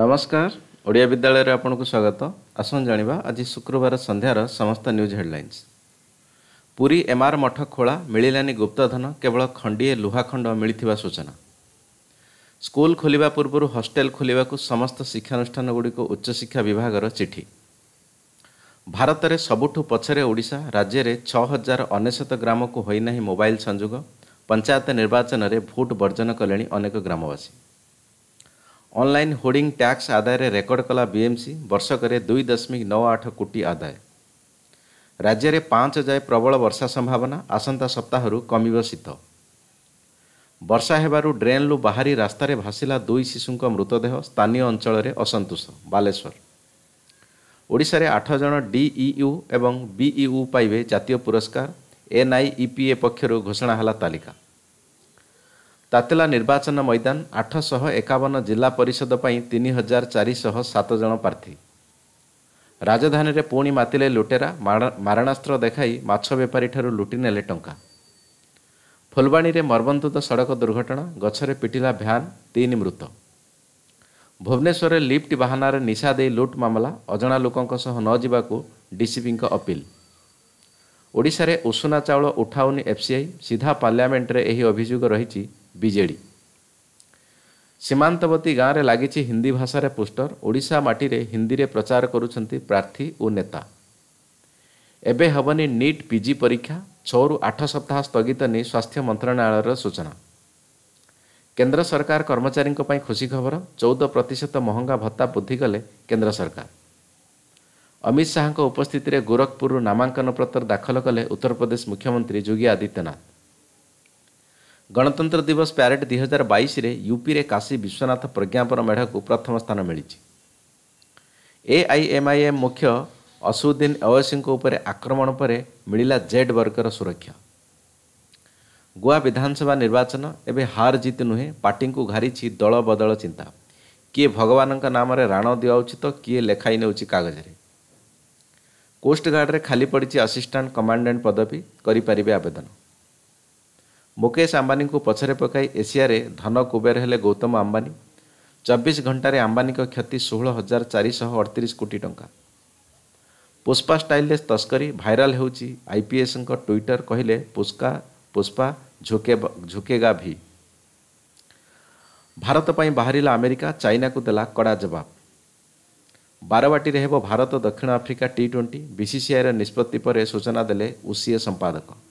ନମସ୍କାର ଓଡ଼ିଆ ବିଦ୍ୟାଳୟରେ ଆପଣଙ୍କୁ ସ୍ୱାଗତ ଆସନ୍ତୁ ଜାଣିବା ଆଜି ଶୁକ୍ରବାର ସନ୍ଧ୍ୟାର ସମସ୍ତ ନ୍ୟୁଜ୍ ହେଡ଼ଲାଇନ୍ସ ପୁରୀ ଏମ୍ଆର୍ ମଠ ଖୋଳା ମିଳିଲାନି ଗୁପ୍ତଧନ କେବଳ ଖଣ୍ଡିଏ ଲୁହାଖଣ୍ଡ ମିଳିଥିବା ସୂଚନା ସ୍କୁଲ ଖୋଲିବା ପୂର୍ବରୁ ହଷ୍ଟେଲ ଖୋଲିବାକୁ ସମସ୍ତ ଶିକ୍ଷାନୁଷ୍ଠାନଗୁଡ଼ିକ ଉଚ୍ଚଶିକ୍ଷା ବିଭାଗର ଚିଠି ଭାରତରେ ସବୁଠୁ ପଛରେ ଓଡ଼ିଶା ରାଜ୍ୟରେ ଛଅ ହଜାର ଅନେଶତ ଗ୍ରାମକୁ ହୋଇନାହିଁ ମୋବାଇଲ ସଂଯୋଗ ପଞ୍ଚାୟତ ନିର୍ବାଚନରେ ଭୋଟ୍ ବର୍ଜନ କଲେଣି ଅନେକ ଗ୍ରାମବାସୀ ଅନଲାଇନ୍ ହୋର୍ଡ଼ିଂ ଟ୍ୟାକ୍ସ ଆଦାୟରେ ରେକର୍ଡ଼ କଲା ବିଏମ୍ସି ବର୍ଷକରେ ଦୁଇ ଦଶମିକ ନଅ ଆଠ କୋଟି ଆଦାୟ ରାଜ୍ୟରେ ପାଞ୍ଚ ଯାଏ ପ୍ରବଳ ବର୍ଷା ସମ୍ଭାବନା ଆସନ୍ତା ସପ୍ତାହରୁ କମିବ ଶୀତ ବର୍ଷା ହେବାରୁ ଡ୍ରେନ୍ରୁ ବାହାରି ରାସ୍ତାରେ ଭାସିଲା ଦୁଇ ଶିଶୁଙ୍କ ମୃତଦେହ ସ୍ଥାନୀୟ ଅଞ୍ଚଳରେ ଅସନ୍ତୋଷ ବାଲେଶ୍ୱର ଓଡ଼ିଶାରେ ଆଠ ଜଣ ଡିଇୟୁ ଏବଂ ବିଇୟୁ ପାଇବେ ଜାତୀୟ ପୁରସ୍କାର ଏନ୍ଆଇଇପିଏ ପକ୍ଷରୁ ଘୋଷଣା ହେଲା ତାଲିକା ତାତେଲା ନିର୍ବାଚନ ମଇଦାନ ଆଠଶହ ଏକାବନ ଜିଲ୍ଲା ପରିଷଦ ପାଇଁ ତିନି ହଜାର ଚାରିଶହ ସାତ ଜଣ ପ୍ରାର୍ଥୀ ରାଜଧାନୀରେ ପୁଣି ମାତିଲେ ଲୁଟେରା ମାରଣାସ୍ତ୍ର ଦେଖାଇ ମାଛ ବେପାରୀଠାରୁ ଲୁଟି ନେଲେ ଟଙ୍କା ଫୁଲବାଣୀରେ ମର୍ମନ୍ତୁଦ ସଡ଼କ ଦୁର୍ଘଟଣା ଗଛରେ ପିଟିଲା ଭ୍ୟାନ୍ ତିନି ମୃତ ଭୁବନେଶ୍ୱରରେ ଲିଫ୍ଟ ବାହାନାରେ ନିଶା ଦେଇ ଲୁଟ୍ ମାମଲା ଅଜଣା ଲୋକଙ୍କ ସହ ନ ଯିବାକୁ ଡିସିପିଙ୍କ ଅପିଲ୍ ଓଡ଼ିଶାରେ ଉଷୁନା ଚାଉଳ ଉଠାଉନି ଏଫ୍ସିଆଇ ସିଧା ପାର୍ଲାମେଣ୍ଟରେ ଏହି ଅଭିଯୋଗ ରହିଛି ବିଜେଡ଼ି ସୀମାନ୍ତବତୀ ଗାଁରେ ଲାଗିଛି ହିନ୍ଦୀ ଭାଷାରେ ପୋଷ୍ଟର ଓଡ଼ିଶା ମାଟିରେ ହିନ୍ଦୀରେ ପ୍ରଚାର କରୁଛନ୍ତି ପ୍ରାର୍ଥୀ ଓ ନେତା ଏବେ ହେବନି ନିଟ୍ ପିଜି ପରୀକ୍ଷା ଛଅରୁ ଆଠ ସପ୍ତାହ ସ୍ଥଗିତ ନେଇ ସ୍ୱାସ୍ଥ୍ୟ ମନ୍ତ୍ରଣାଳୟର ସୂଚନା କେନ୍ଦ୍ର ସରକାର କର୍ମଚାରୀଙ୍କ ପାଇଁ ଖୁସି ଖବର ଚଉଦ ପ୍ରତିଶତ ମହଙ୍ଗା ଭତ୍ତା ବୃଦ୍ଧି କଲେ କେନ୍ଦ୍ର ସରକାର ଅମିତ ଶାହାଙ୍କ ଉପସ୍ଥିତିରେ ଗୋରଖପୁରରୁ ନାମାଙ୍କନ ପତ୍ର ଦାଖଲ କଲେ ଉତ୍ତରପ୍ରଦେଶ ମୁଖ୍ୟମନ୍ତ୍ରୀ ଯୋଗୀ ଆଦିତ୍ୟନାଥ ଗଣତନ୍ତ୍ର ଦିବସ ପ୍ୟାରେଡ଼ ଦୁଇହଜାର ବାଇଶରେ ୟୁପିରେ କାଶୀ ବିଶ୍ୱନାଥ ପ୍ରଜ୍ଞାପନ ମେଢ଼କୁ ପ୍ରଥମ ସ୍ଥାନ ମିଳିଛି ଏଆଇଏମ୍ଆଇଏମ୍ ମୁଖ୍ୟ ଅସୁଦ୍ଦିନ ଓୱେସିଙ୍କ ଉପରେ ଆକ୍ରମଣ ପରେ ମିଳିଲା ଜେଡ୍ ବର୍ଗର ସୁରକ୍ଷା ଗୋଆ ବିଧାନସଭା ନିର୍ବାଚନ ଏବେ ହାର ଜିତ୍ ନୁହେଁ ପାର୍ଟିଙ୍କୁ ଘାରିଛି ଦଳ ବଦଳ ଚିନ୍ତା କିଏ ଭଗବାନଙ୍କ ନାମରେ ରାଣ ଦିଆଉଛି ତ କିଏ ଲେଖାଇ ନେଉଛି କାଗଜରେ କୋଷ୍ଟଗାର୍ଡ଼ରେ ଖାଲି ପଡ଼ିଛି ଆସିଷ୍ଟାଣ୍ଟ କମାଣ୍ଡାଣ୍ଟ ପଦବୀ କରିପାରିବେ ଆବେଦନ ମୁକେଶ ଆମ୍ବାନୀଙ୍କୁ ପଛରେ ପକାଇ ଏସିଆରେ ଧନ କୁବେର ହେଲେ ଗୌତମ ଆମ୍ବାନୀ ଚବିଶ ଘଣ୍ଟାରେ ଆମ୍ବାନୀଙ୍କ କ୍ଷତି ଷୋହଳ ହଜାର ଚାରିଶହ ଅଠତିରିଶ କୋଟି ଟଙ୍କା ପୁଷ୍ପା ଷ୍ଟାଇଲରେ ତସ୍କରୀ ଭାଇରାଲ ହେଉଛି ଆଇପିଏସ୍ଙ୍କ ଟ୍ୱିଟର କହିଲେ ପୁଷ୍କା ପୁଷ୍ପା ଝୁକେ ଝୁକେଗା ଭି ଭାରତ ପାଇଁ ବାହାରିଲା ଆମେରିକା ଚାଇନାକୁ ଦେଲା କଡ଼ା ଜବାବ ବାରବାଟୀରେ ହେବ ଭାରତ ଦକ୍ଷିଣ ଆଫ୍ରିକା ଟି ଟ୍ୱେଣ୍ଟି ବିସିସିଆଇର ନିଷ୍ପତ୍ତି ପରେ ସୂଚନା ଦେଲେ ଉସିଏ ସମ୍ପାଦକ